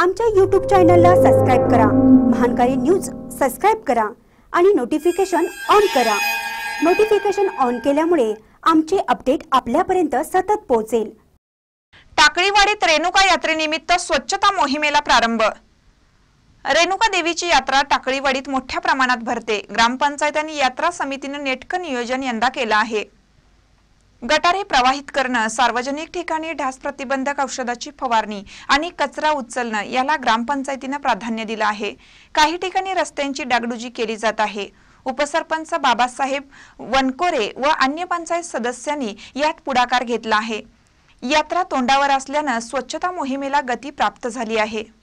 आमच्या यूट्यूब चॅनलला सबस्क्राईब करा महानकारी न्यूज सबस्क्राईब करा आणि नोटिफिकेशन ऑन करा नोटिफिकेशन ऑन केल्यामुळे आमचे अपडेट आपल्यापर्यंत सतत पोहोचेल टाकळीवाडीत रेणुका यात्रेनिमित्त स्वच्छता मोहिमेला प्रारंभ रेणुका देवीची यात्रा टाकळीवाडीत मोठ्या प्रमाणात भरते ग्रामपंचायत आणि यात्रा समितीनं नेटकं नियोजन यंदा केलं आहे गटारे प्रवाहित करणं सार्वजनिक ठिकाणी ढास प्रतिबंधक औषधाची फवारणी आणि कचरा उचलणं याला ग्रामपंचायतीनं प्राधान्य दिलं आहे काही ठिकाणी रस्त्यांची डागडुजी केली जात आहे उपसरपंच बाबासाहेब वनकोरे व अन्य पंचायत सदस्यांनी यात पुढाकार घेतला आहे यात्रा तोंडावर असल्यानं स्वच्छता मोहिमेला गती प्राप्त झाली आहे